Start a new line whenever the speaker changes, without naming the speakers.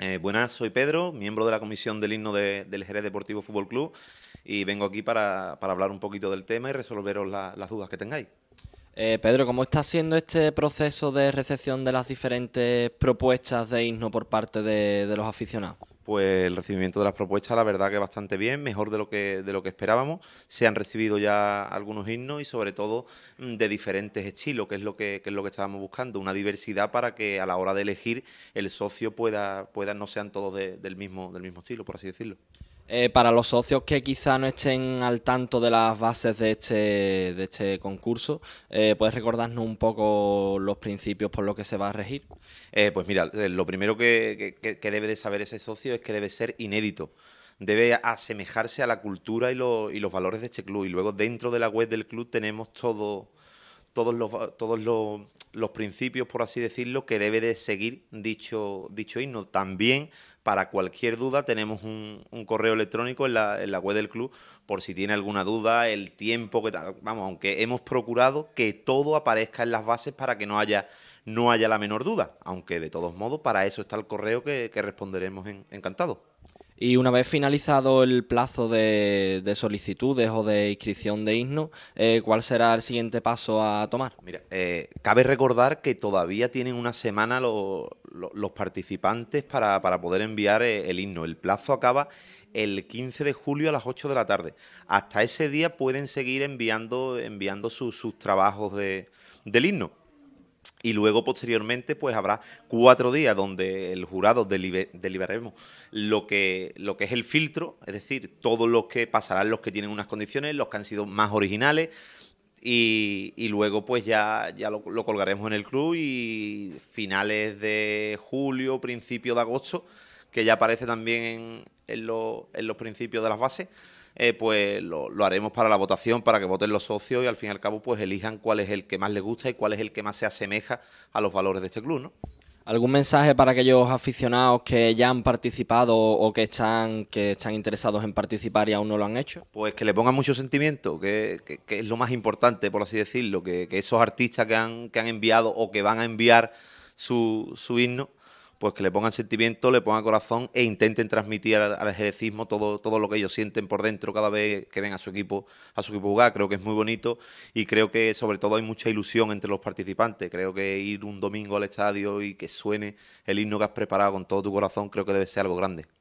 Eh, buenas, soy Pedro, miembro de la comisión del himno del Jerez Deportivo Fútbol Club y vengo aquí para, hablar un poquito del tema y resolveros las dudas que tengáis. Eh, Pedro,
¿cómo está siendo este proceso de recepción de las diferentes propuestas de himno por parte de los aficionados?
pues el recibimiento de las propuestas, la verdad que bastante bien, mejor de lo que, de lo que esperábamos. Se han recibido ya algunos himnos y sobre todo mm, de diferentes estilos, que es lo que, que es lo que estábamos buscando, una diversidad para que a la hora de elegir el socio pueda, pueda no sean todos del, mismo, del mismo estilo, por así decirlo.
Eh, para los socios que quizá no estén al tanto de las bases de este, de este concurso, eh, ¿puedes recordarnos un poco los principios por los que se va a regir?
Eh, pues mira, lo primero que, debe de saber ese socio es que debe ser inédito. Debe asemejarse a la cultura y, y los valores de este club. Y luego dentro de la web del club tenemos todo, todos todos los los principios, por así decirlo, que debe de seguir dicho, dicho himno. También, para cualquier duda, tenemos un, correo electrónico en la, en la, web del club, por si tiene alguna duda, el tiempo que Vamos, aunque hemos procurado que todo aparezca en las bases para que no haya, no haya la menor duda. Aunque, de todos modos, para eso está el correo que, responderemos
encantado. Y una vez finalizado el plazo de, solicitudes o de inscripción de himno, eh, ¿cuál será el siguiente paso a tomar? Mira, eh, cabe recordar que todavía tienen una semana los participantes
para, poder enviar eh, el, himno. El plazo acaba el 15 de julio a las 8 de la tarde. Hasta ese día pueden seguir enviando, enviando sus trabajos de, del himno. Y luego, posteriormente, pues habrá cuatro días donde el jurado deliberaremos lo que, lo que es el filtro, es decir, todos los que pasarán, los que tienen unas condiciones, los que han sido más originales, y, luego pues ya, ya lo, colgaremos en el club y finales de julio, principio de agosto, que ya aparece también en, en los principios de las bases, eh, pues lo, haremos para la votación, para que voten los socios y al fin y al cabo pues elijan cuál es el que más les gusta y cuál es el que más se asemeja a los valores de este club,
¿Algún mensaje para aquellos aficionados que ya han participado o que están, que están interesados en participar y aún no lo han hecho? Pues que le pongan mucho sentimiento,
que, es lo más importante, por
así decirlo, que, esos artistas
que han, enviado o que van a enviar su, su himno, pues que le pongan sentimiento, le pongan corazón e intenten transmitir al, al todo, todo lo que ellos sienten por dentro cada vez que ven a su equipo, a su equipo jugar. Creo que es muy bonito y creo que sobre todo hay mucha ilusión entre los participantes. Creo que ir un domingo al estadio y que suene el himno que has preparado con todo
tu corazón, creo que debe ser algo grande.